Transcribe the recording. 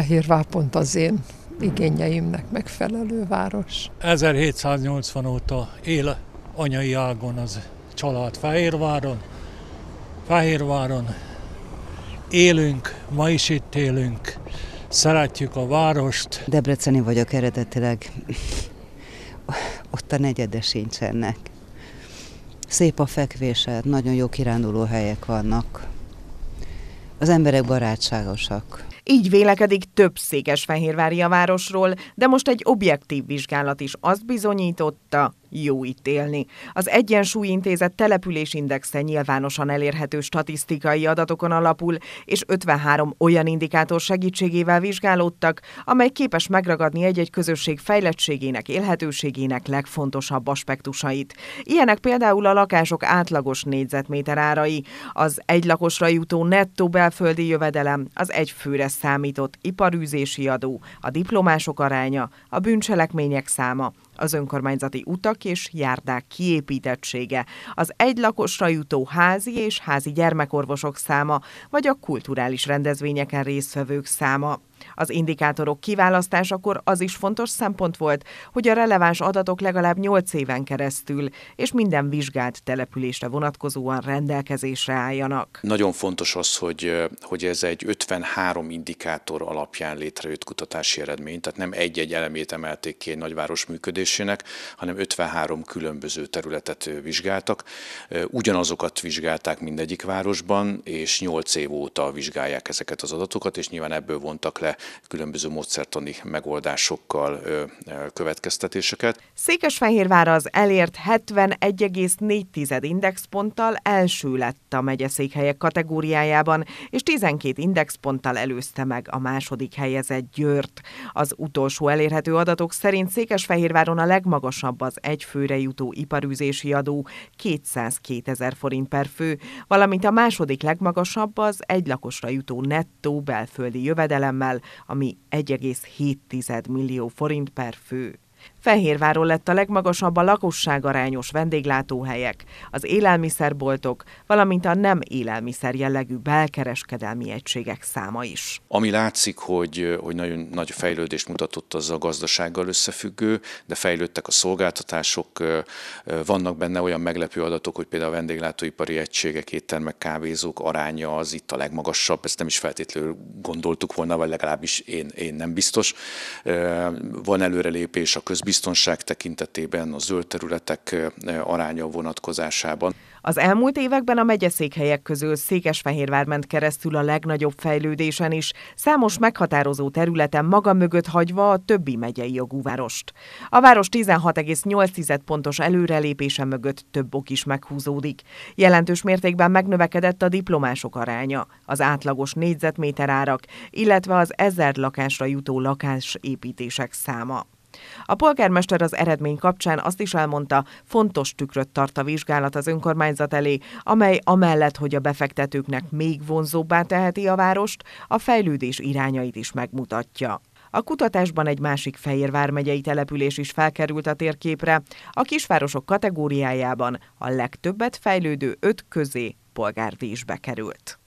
Fehérvár az én igényeimnek megfelelő város. 1780 óta él anyai ágon az család Fehérváron. Fehérváron élünk, ma is itt élünk, szeretjük a várost. Debreceni vagyok eredetileg, ott a negyede sincsenek. Szép a fekvése, nagyon jó kiránduló helyek vannak. Az emberek barátságosak. Így vélekedik több székesfehérvári a városról, de most egy objektív vizsgálat is azt bizonyította, jó itt élni. Az Egyensúly Intézet településindexe nyilvánosan elérhető statisztikai adatokon alapul, és 53 olyan indikátor segítségével vizsgálódtak, amely képes megragadni egy-egy közösség fejlettségének, élhetőségének legfontosabb aspektusait. Ilyenek például a lakások átlagos négyzetméter árai, az egy lakosra jutó nettó belföldi jövedelem, az egy főre számított iparűzési adó, a diplomások aránya, a bűncselekmények száma, az önkormányzati utak és járdák kiépítettsége, az egy lakosra jutó házi és házi gyermekorvosok száma, vagy a kulturális rendezvényeken résztvevők száma. Az indikátorok kiválasztásakor az is fontos szempont volt, hogy a releváns adatok legalább 8 éven keresztül és minden vizsgált településre vonatkozóan rendelkezésre álljanak. Nagyon fontos az, hogy, hogy ez egy 53 indikátor alapján létrejött kutatási eredmény, tehát nem egy-egy elemét emelték ki egy nagyváros működésének, hanem 53 különböző területet vizsgáltak. Ugyanazokat vizsgálták mindegyik városban, és 8 év óta vizsgálják ezeket az adatokat, és nyilván ebből vontak le le különböző módszertani megoldásokkal következtetéseket. Székesfehérvár az elért 71,4 indexponttal első lett a megyeszékhelyek kategóriájában, és 12 indexponttal előzte meg a második helyezett Győrt. Az utolsó elérhető adatok szerint Székesfehérváron a legmagasabb az egyfőre jutó iparűzési adó 202 ezer forint per fő, valamint a második legmagasabb az egy lakosra jutó nettó belföldi jövedelemmel ami 1,7 millió forint per fő. Fehérváról lett a legmagasabb a lakosságarányos vendéglátóhelyek, az élelmiszerboltok, valamint a nem élelmiszer jellegű belkereskedelmi egységek száma is. Ami látszik, hogy, hogy nagyon nagy fejlődést mutatott az a gazdasággal összefüggő, de fejlődtek a szolgáltatások, vannak benne olyan meglepő adatok, hogy például a vendéglátóipari egységek, éttermek, kávézók aránya az itt a legmagasabb, ezt nem is feltétlenül gondoltuk volna, vagy legalábbis én, én nem biztos. Van előrelépés a köz közbiztonság tekintetében, a zöld területek aránya vonatkozásában. Az elmúlt években a megyeszékhelyek közül Székesfehérvár ment keresztül a legnagyobb fejlődésen is, számos meghatározó területen maga mögött hagyva a többi megyei jogú várost. A város 16,8 pontos előrelépése mögött több ok is meghúzódik. Jelentős mértékben megnövekedett a diplomások aránya, az átlagos négyzetméter árak, illetve az ezer lakásra jutó lakás építések száma. A polgármester az eredmény kapcsán azt is elmondta, fontos tükröt tart a vizsgálat az önkormányzat elé, amely amellett, hogy a befektetőknek még vonzóbbá teheti a várost, a fejlődés irányait is megmutatja. A kutatásban egy másik Fehérvár megyei település is felkerült a térképre, a kisvárosok kategóriájában a legtöbbet fejlődő öt közé polgárdi is bekerült.